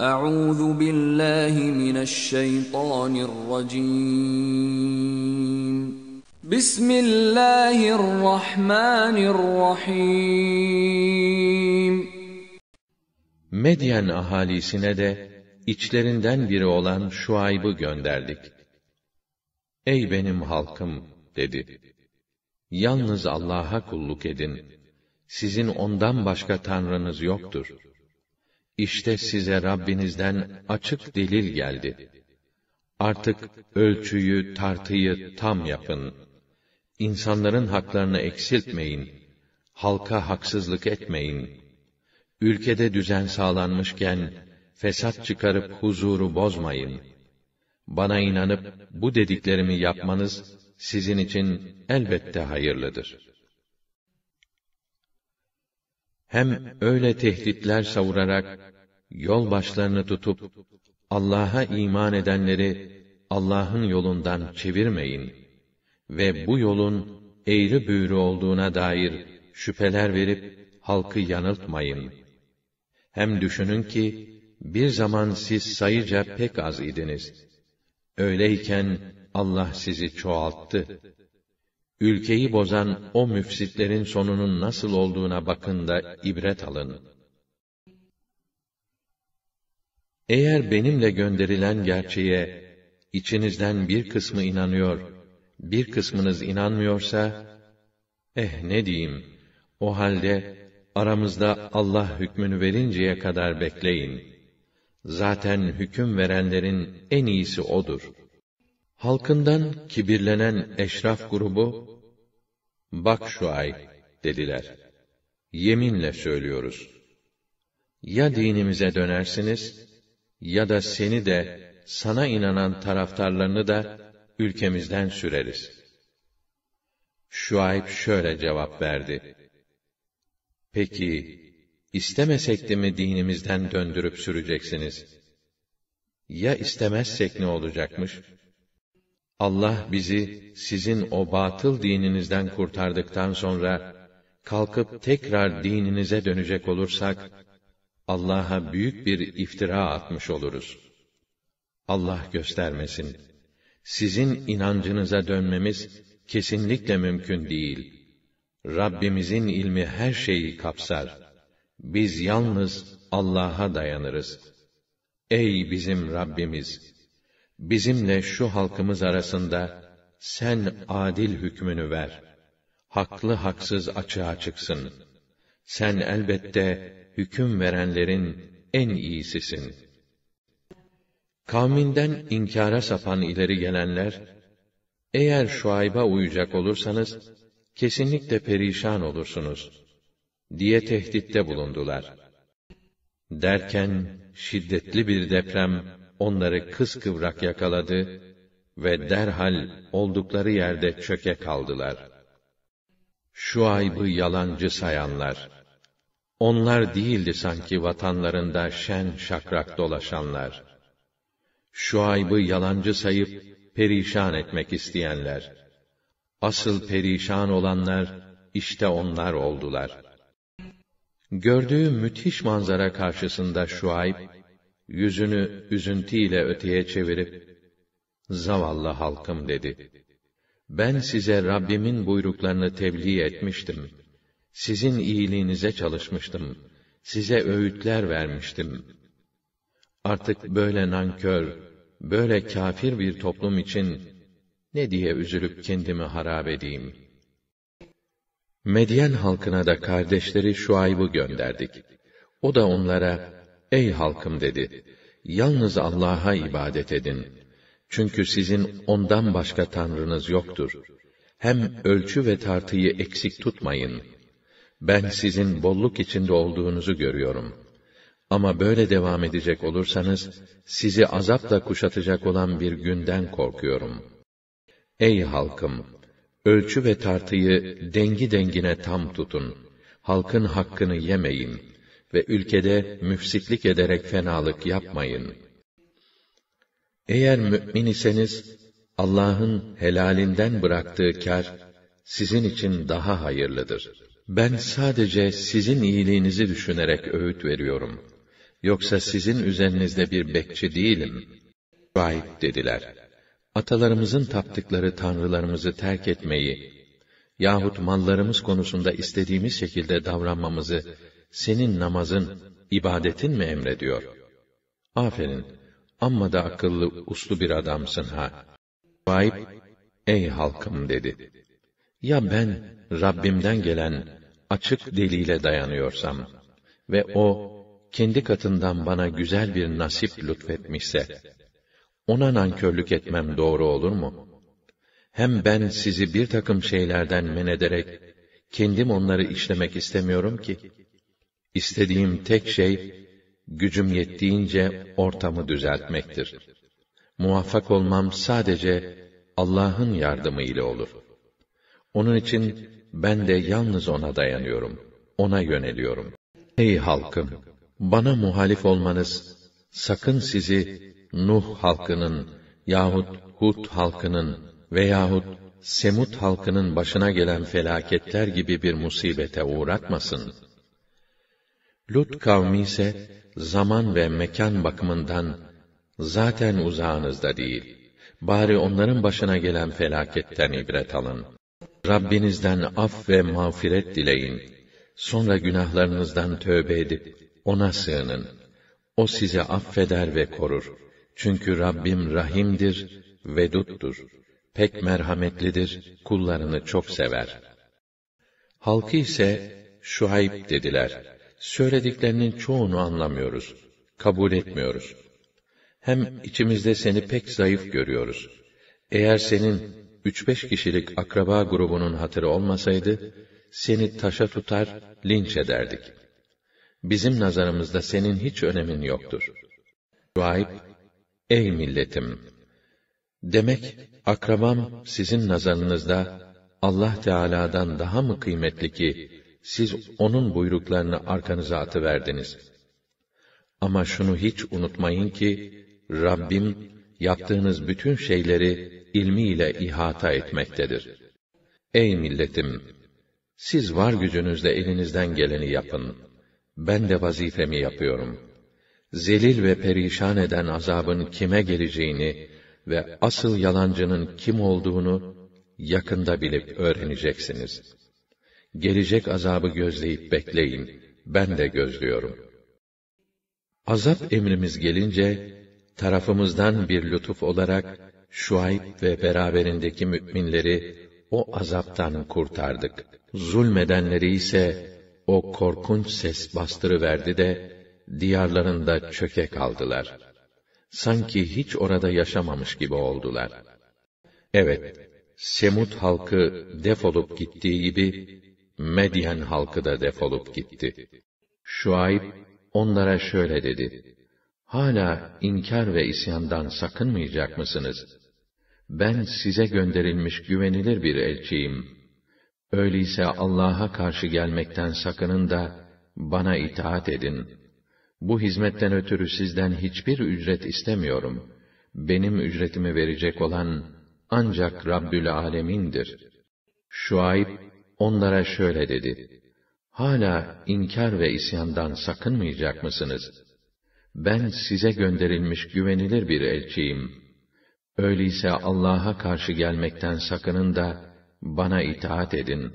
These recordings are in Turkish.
Euzu billahi mineşşeytanirracim. Bismillahirrahmanirrahim. Medyen ahalisine de içlerinden biri olan Şuayb'ı gönderdik. Ey benim halkım dedi. Yalnız Allah'a kulluk edin. Sizin ondan başka tanrınız yoktur.'' İşte size Rabbinizden açık delil geldi. Artık ölçüyü, tartıyı tam yapın. İnsanların haklarını eksiltmeyin. Halka haksızlık etmeyin. Ülkede düzen sağlanmışken, fesat çıkarıp huzuru bozmayın. Bana inanıp bu dediklerimi yapmanız sizin için elbette hayırlıdır.'' hem öyle tehditler savurarak yol başlarını tutup Allah'a iman edenleri Allah'ın yolundan çevirmeyin ve bu yolun eğri büğrü olduğuna dair şüpheler verip halkı yanıltmayın. Hem düşünün ki bir zaman siz sayıca pek az idiniz. Öyleyken Allah sizi çoğalttı. Ülkeyi bozan o müfsitlerin sonunun nasıl olduğuna bakın da ibret alın. Eğer benimle gönderilen gerçeğe içinizden bir kısmı inanıyor, bir kısmınız inanmıyorsa, eh ne diyeyim, o halde aramızda Allah hükmünü verinceye kadar bekleyin. Zaten hüküm verenlerin en iyisi O'dur.'' Halkından kibirlenen eşraf grubu, bak şu ay dediler. Yeminle söylüyoruz. Ya dinimize dönersiniz, ya da seni de, sana inanan taraftarlarını da ülkemizden süreriz. Şuayb şöyle cevap verdi. Peki, istemesek de mi dinimizden döndürüp süreceksiniz? Ya istemezsek ne olacakmış?' Allah bizi sizin o batıl dininizden kurtardıktan sonra kalkıp tekrar dininize dönecek olursak Allah'a büyük bir iftira atmış oluruz. Allah göstermesin. Sizin inancınıza dönmemiz kesinlikle mümkün değil. Rabbimizin ilmi her şeyi kapsar. Biz yalnız Allah'a dayanırız. Ey bizim Rabbimiz! bizimle şu halkımız arasında sen adil hükmünü ver. Haklı haksız açığa çıksın. Sen elbette hüküm verenlerin en iyisisin. Kavminden inkara sapan ileri gelenler, eğer şuayba uyacak olursanız, kesinlikle perişan olursunuz, diye tehditte bulundular. Derken, şiddetli bir deprem, onları kıskıvrak yakaladı ve derhal oldukları yerde çöke kaldılar. Şuayb'ı yalancı sayanlar, onlar değildi sanki vatanlarında şen şakrak dolaşanlar. Şuayb'ı yalancı sayıp perişan etmek isteyenler. Asıl perişan olanlar işte onlar oldular. Gördüğü müthiş manzara karşısında Şuayb yüzünü üzüntüyle öteye çevirip, zavallı halkım dedi. Ben size Rabbimin buyruklarını tebliğ etmiştim. Sizin iyiliğinize çalışmıştım. Size öğütler vermiştim. Artık böyle nankör, böyle kafir bir toplum için ne diye üzülüp kendimi harap edeyim? Medyen halkına da kardeşleri Şuayb'ı gönderdik. O da onlara Ey halkım dedi. Yalnız Allah'a ibadet edin. Çünkü sizin ondan başka tanrınız yoktur. Hem ölçü ve tartıyı eksik tutmayın. Ben sizin bolluk içinde olduğunuzu görüyorum. Ama böyle devam edecek olursanız, sizi azapla kuşatacak olan bir günden korkuyorum. Ey halkım! Ölçü ve tartıyı dengi dengine tam tutun. Halkın hakkını yemeyin.'' ve ülkede müfsitlik ederek fenalık yapmayın. Eğer mü'min iseniz, Allah'ın helalinden bıraktığı kar, sizin için daha hayırlıdır. Ben sadece sizin iyiliğinizi düşünerek öğüt veriyorum. Yoksa sizin üzerinizde bir bekçi değilim. Şuayb dediler. Atalarımızın taptıkları tanrılarımızı terk etmeyi, yahut mallarımız konusunda istediğimiz şekilde davranmamızı senin namazın, ibadetin mi emrediyor? Aferin, amma da akıllı, uslu bir adamsın ha. Vaib, ey halkım dedi. Ya ben, Rabbimden gelen, açık deliyle dayanıyorsam ve o, kendi katından bana güzel bir nasip lütfetmişse, ona nankörlük etmem doğru olur mu? Hem ben sizi bir takım şeylerden men ederek, kendim onları işlemek istemiyorum ki.'' İstediğim tek şey, gücüm yettiğince ortamı düzeltmektir. Muvaffak olmam sadece Allah'ın yardımı ile olur. Onun için ben de yalnız ona dayanıyorum, ona yöneliyorum. Ey halkım! Bana muhalif olmanız, sakın sizi Nuh halkının yahut Hud halkının veyahut Semut halkının başına gelen felaketler gibi bir musibete uğratmasın.'' Lut kavmi ise zaman ve mekan bakımından zaten uzağınızda değil. Bari onların başına gelen felaketten ibret alın. Rabbinizden af ve mağfiret dileyin. Sonra günahlarınızdan tövbe edip ona sığının. O sizi affeder ve korur. Çünkü Rabbim rahimdir, veduttur. Pek merhametlidir, kullarını çok sever. Halkı ise Şuayb dediler. Söylediklerinin çoğunu anlamıyoruz, kabul etmiyoruz. Hem içimizde seni pek zayıf görüyoruz. Eğer senin üç beş kişilik akraba grubunun hatırı olmasaydı, seni taşa tutar, linç ederdik. Bizim nazarımızda senin hiç önemin yoktur. Raip, ey milletim! Demek, akrabam sizin nazarınızda Allah Teala'dan daha mı kıymetli ki siz onun buyruklarını arkanıza atıverdiniz. Ama şunu hiç unutmayın ki, Rabbim, yaptığınız bütün şeyleri ilmiyle ihata etmektedir. Ey milletim! Siz var gücünüzle elinizden geleni yapın. Ben de vazifemi yapıyorum. Zelil ve perişan eden azabın kime geleceğini ve asıl yalancının kim olduğunu yakında bilip öğreneceksiniz.'' gelecek azabı gözleyip bekleyin. Ben de gözlüyorum. Azap emrimiz gelince, tarafımızdan bir lütuf olarak, Şuayb ve beraberindeki mü'minleri, o azaptan kurtardık. Zulmedenleri ise, o korkunç ses bastırıverdi de, diyarlarında çöke kaldılar. Sanki hiç orada yaşamamış gibi oldular. Evet, Semut halkı defolup gittiği gibi, Medyen halkı da defolup gitti. Şuayb onlara şöyle dedi. Hala inkar ve isyandan sakınmayacak mısınız? Ben size gönderilmiş güvenilir bir elçiyim. Öyleyse Allah'a karşı gelmekten sakının da bana itaat edin. Bu hizmetten ötürü sizden hiçbir ücret istemiyorum. Benim ücretimi verecek olan ancak Rabbül Alemin'dir. Şuayb onlara şöyle dedi. Hala inkar ve isyandan sakınmayacak mısınız? Ben size gönderilmiş güvenilir bir elçiyim. Öyleyse Allah'a karşı gelmekten sakının da bana itaat edin.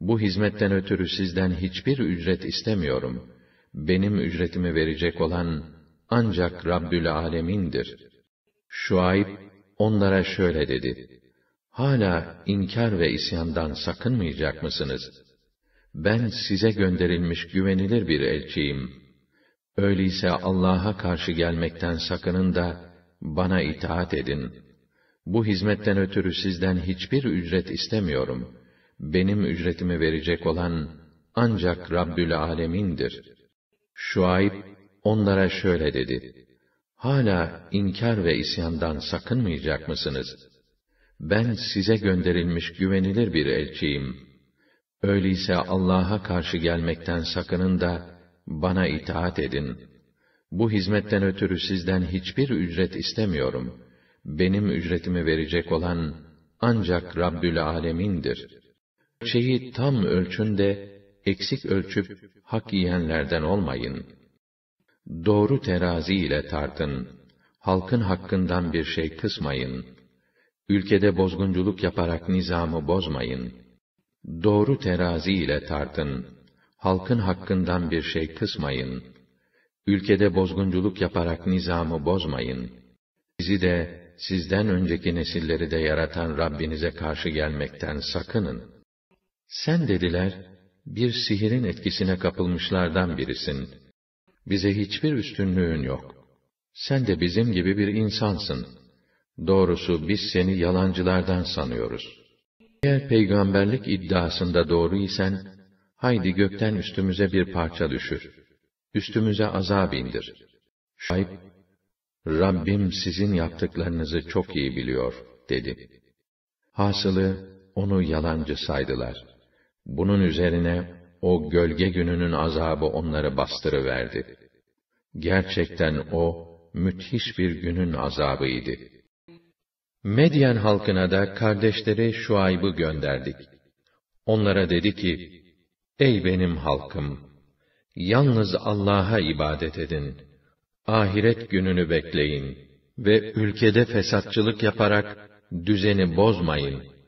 Bu hizmetten ötürü sizden hiçbir ücret istemiyorum. Benim ücretimi verecek olan ancak Rabbül Alemin'dir. Şuayb onlara şöyle dedi: hala inkar ve isyandan sakınmayacak mısınız? Ben size gönderilmiş güvenilir bir elçiyim. Öyleyse Allah'a karşı gelmekten sakının da bana itaat edin. Bu hizmetten ötürü sizden hiçbir ücret istemiyorum. Benim ücretimi verecek olan ancak Rabbül Alemin'dir. Şuayb onlara şöyle dedi: Hala inkar ve isyandan sakınmayacak mısınız?' ben size gönderilmiş güvenilir bir elçiyim. Öyleyse Allah'a karşı gelmekten sakının da bana itaat edin. Bu hizmetten ötürü sizden hiçbir ücret istemiyorum. Benim ücretimi verecek olan ancak Rabbül Alemin'dir. Şeyi tam ölçünde eksik ölçüp hak yiyenlerden olmayın. Doğru terazi ile tartın. Halkın hakkından bir şey kısmayın.'' Ülkede bozgunculuk yaparak nizamı bozmayın. Doğru terazi ile tartın. Halkın hakkından bir şey kısmayın. Ülkede bozgunculuk yaparak nizamı bozmayın. Bizi de sizden önceki nesilleri de yaratan Rabbinize karşı gelmekten sakının. Sen dediler, bir sihirin etkisine kapılmışlardan birisin. Bize hiçbir üstünlüğün yok. Sen de bizim gibi bir insansın.'' Doğrusu biz seni yalancılardan sanıyoruz. Eğer peygamberlik iddiasında doğru isen, haydi gökten üstümüze bir parça düşür. Üstümüze azab indir. Şayb, Rabbim sizin yaptıklarınızı çok iyi biliyor, dedi. Hasılı, onu yalancı saydılar. Bunun üzerine, o gölge gününün azabı onları bastırıverdi. Gerçekten o, müthiş bir günün azabıydı. Medyen halkına da kardeşleri Şuayb'ı gönderdik. Onlara dedi ki, Ey benim halkım! Yalnız Allah'a ibadet edin. Ahiret gününü bekleyin ve ülkede fesatçılık yaparak düzeni bozmayın.''